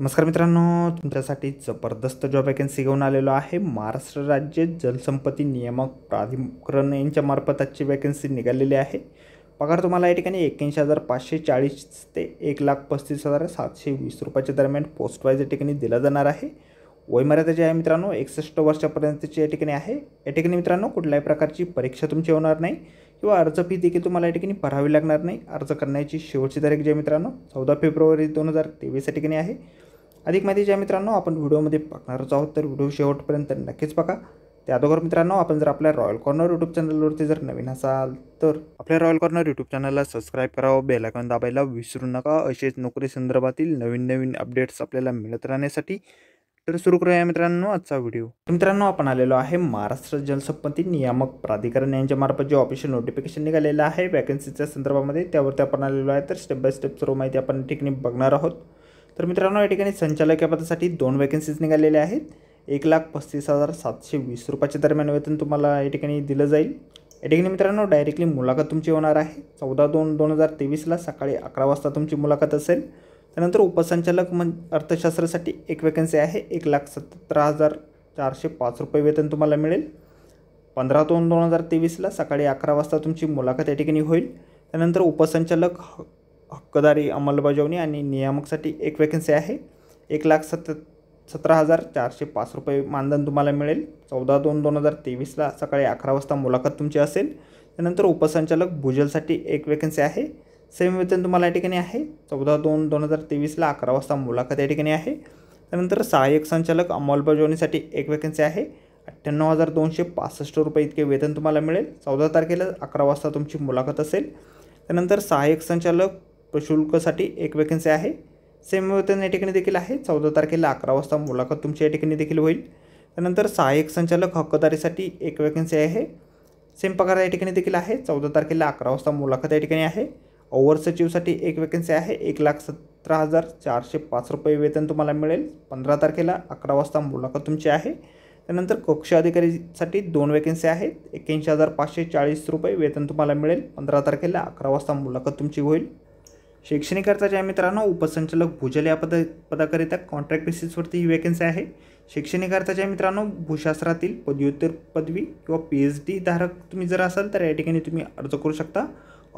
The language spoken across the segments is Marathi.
नमस्कार मित्रांनो तुमच्यासाठी जबरदस्त जॉब वॅकन्सी घेऊन आलेलो आहे महाराष्ट्र राज्य जलसंपत्ती नियामक प्राधिकरण यांच्या मार्फत आजची वॅकन्सी निघालेली आहे पगार तुम्हाला या ठिकाणी एक्क्याऐंशी हजार पाचशे चाळीस ते एक लाख पस्तीस हजार सातशे वीस रुपयाच्या दरम्यान पोस्ट वाईज या ठिकाणी दिला जाणार आहे वयमर्यादा जी आहे मित्रांनो एकसष्ट वर्षापर्यंतची या ठिकाणी आहे या ठिकाणी मित्रांनो कुठल्याही प्रकारची परीक्षा तुमची होणार नाही किंवा अर्ज फी देखील तुम्हाला या ठिकाणी भरावी लागणार नाही अर्ज करण्याची शेवटची तारीख जी आहे मित्रांनो चौदा फेब्रुवारी दोन हजार तेवीस या ठिकाणी आहे अधिक माहिती ज्या मित्रांनो आपण व्हिडिओमध्ये बघणारच आहोत तर व्हिडिओ शेवटपर्यंत नक्कीच बघा त्या अगोदर मित्रांनो आपण जर आपल्या रॉयल कॉर्नर यूट्यूब चॅनलवरती जर नवीन असाल तर आपल्या रॉयल कॉर्नर यूट्यूब चॅनलला सबस्क्राईब करावं बेलायकॉन दाबायला विसरू नका असेच नोकरी संदर्भातील नवीन नवीन अपडेट्स आपल्याला मिळत राहण्यासाठी तर सुरू करूया मित्रांनो आजचा व्हिडिओ मित्रांनो आपण आलेलो आहे महाराष्ट्र जलसंपत्ती नियामक प्राधिकरण यांच्यामार्फत जे ऑफिशियल नोटिफिकेशन निघालेलं आहे वॅकन्सीच्या संदर्भामध्ये त्यावरती आपण आलेलो आहे तर स्टेप बाय स्टेप सर्व माहिती आपण ठिकाणी बघणार आहोत तर मित्रांनो या ठिकाणी संचालकपदासाठी पदासाठी दोन वॅकन्सीज निघालेल्या आहेत एक लाख पस्तीस हजार सातशे वीस रुपयाच्या दरम्यान वेतन तुम्हाला या ठिकाणी दिलं जाईल या ठिकाणी मित्रांनो डायरेक्टली मुलाखत तुमची होणार आहे चौदा दोन दोन हजार तेवीसला सकाळी अकरा वाजता तुमची मुलाखत असेल त्यानंतर उपसंचालक मन अर्थशास्त्रासाठी एक वॅकन्सी आहे एक लाख सत्तर हजार चारशे पाच रुपये वेतन तुम्हाला मिळेल पंधरा दोन दोन हजार तेवीसला सकाळी अकरा वाजता तुमची मुलाखत या ठिकाणी होईल त्यानंतर उपसंचालक हक्कदारी अंमलबजावणी आणि नियामकसाठी एक वॅकन्सी आहे एक लाख सत सतरा हजार चारशे पाच रुपये मानधन तुम्हाला मिळेल चौदा दोन दोन हजार तेवीसला सकाळी अकरा वाजता मुलाखत तुमची असेल त्यानंतर उपसंचालक भूजलसाठी एक वॅकन्सी आहे सेम वेतन तुम्हाला या ठिकाणी आहे चौदा दोन दोन हजार तेवीसला अकरा वाजता मुलाखत या ठिकाणी आहे त्यानंतर सहाय्यक संचालक अंमलबजावणीसाठी एक वॅकन्सी आहे अठ्ठ्याण्णव हजार दोनशे पासष्ट रुपये इतके वेतन तुम्हाला मिळेल चौदा तारखेला अकरा वाजता तुमची मुलाखत असेल त्यानंतर सहाय्यक संचालक शुल्कसाठी एक वेकन्सी आहे सेम वेतन या ठिकाणी देखील आहे चौदा तारखेला अकरा वाजता मुलाखत तुमच्या या ठिकाणी देखील होईल त्यानंतर सहाय्यक संचालक हक्कदारीसाठी एक वेकन्सी आहे सेम पगार या ठिकाणी देखील आहे चौदा तारखेला अकरा वाजता मुलाखत या ठिकाणी आहे ओवर सचिवसाठी एक वेकन्सी आहे एक लाख सतरा हजार चारशे पाच रुपये वेतन तुम्हाला मिळेल पंधरा तारखेला अकरा वाजता मुलाखत तुमची आहे त्यानंतर कक्ष अधिकारीसाठी दोन वेकन्सी आहेत एक्क्याऐंशी हजार पाचशे चाळीस रुपये वेतन तुम्हाला मिळेल पंधरा तारखेला अकरा वाजता मुलाखत तुमची होईल शैक्षणिक ज्या मित्रांनो उपसंचालक भूजल या पद पदाकरिता कॉन्ट्रॅक्ट बेसिसवरती ही वॅकन्सी आहे शैक्षणिक अर्थाच्या मित्रांनो भूशास्त्रातील पदव्युत्तर पदवी किंवा पी एच डी धारक तुम्ही जर असाल तर या ठिकाणी तुम्ही अर्ज करू शकता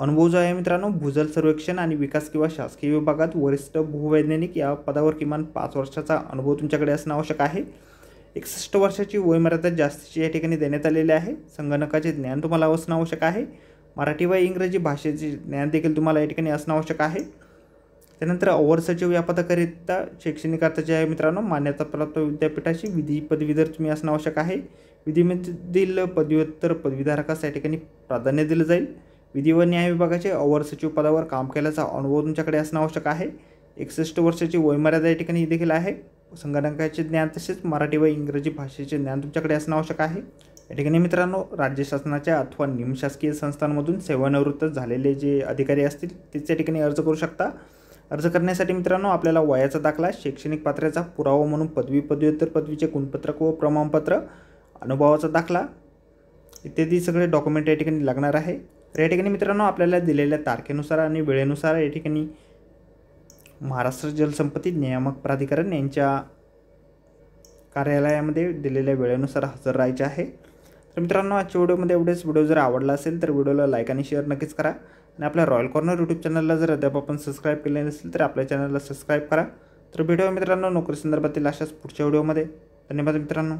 अनुभव जो आहे मित्रांनो भूजल सर्वेक्षण आणि विकास किंवा शासकीय विभागात वरिष्ठ भूवैज्ञानिक या पदावर किमान पाच वर्षाचा अनुभव तुमच्याकडे असणं आवश्यक आहे एकसष्ट वर्षाची वयमर्यादा जास्तीची या ठिकाणी देण्यात आलेली आहे संगणकाचे ज्ञान तुम्हाला असणं आवश्यक आहे मराठी व इंग्रजी भाषेचे ज्ञान देखील तुम्हाला या ठिकाणी असणं आवश्यक आहे त्यानंतर अवर सचिव या पदाकरिता शैक्षणिक जे आहे मित्रांनो मान्यताप्राप्त विद्यापीठाची विधी पदवीधर तुम्ही असणं आवश्यक आहे विधीमधील पदव्युत्तर पदवीधारकास या ठिकाणी प्राधान्य दिलं जाईल विधी व न्याय विभागाचे अवर सचिव पदावर काम केल्याचा अनुभव तुमच्याकडे असणं आवश्यक आहे एकसष्ट वर्षाची वयमर्यादा या ठिकाणी देखील आहे संगणकाचे ज्ञान तसेच मराठी व इंग्रजी भाषेचे ज्ञान तुमच्याकडे असणं आवश्यक आहे या ठिकाणी मित्रांनो राज्य शासनाच्या अथवा निमशासकीय संस्थांमधून सेवानिवृत्त झालेले जे अधिकारी असतील त्याच्या ठिकाणी अर्ज करू शकता अर्ज करण्यासाठी मित्रांनो आपल्याला वयाचा दाखला शैक्षणिक पात्र्याचा पुरावा म्हणून पदवी पदव्युत्तर पदवीचे गुणपत्रक व प्रमाणपत्र अनुभवाचा दाखला इत्यादी सगळे डॉक्युमेंट या ठिकाणी लागणार आहे तर या ठिकाणी मित्रांनो आपल्याला दिलेल्या तारखेनुसार आणि वेळेनुसार या ठिकाणी महाराष्ट्र जलसंपत्ती नियामक प्राधिकरण यांच्या कार्यालयामध्ये दिलेल्या वेळेनुसार हजर राहायचे आहे तर मित्रांनो आजच्या व्हिडिओमध्ये एवढेच व्हिडिओ जर आवडला असेल तर व्हिडिओला लाईक आणि शेअर नक्कीच करा आणि आपल्या रॉयल कॉर्नर यूट्यूब चॅनलला जर अद्याप आपण सबस्क्राईब केले नसेल तर आपल्या चॅनलला सबस्क्राईब करा तर व्हिडिओ मित्रांनो नोकरी संदर्भातील अशाच पुढच्या व्हिडिओमध्ये धन्यवाद मित्रांनो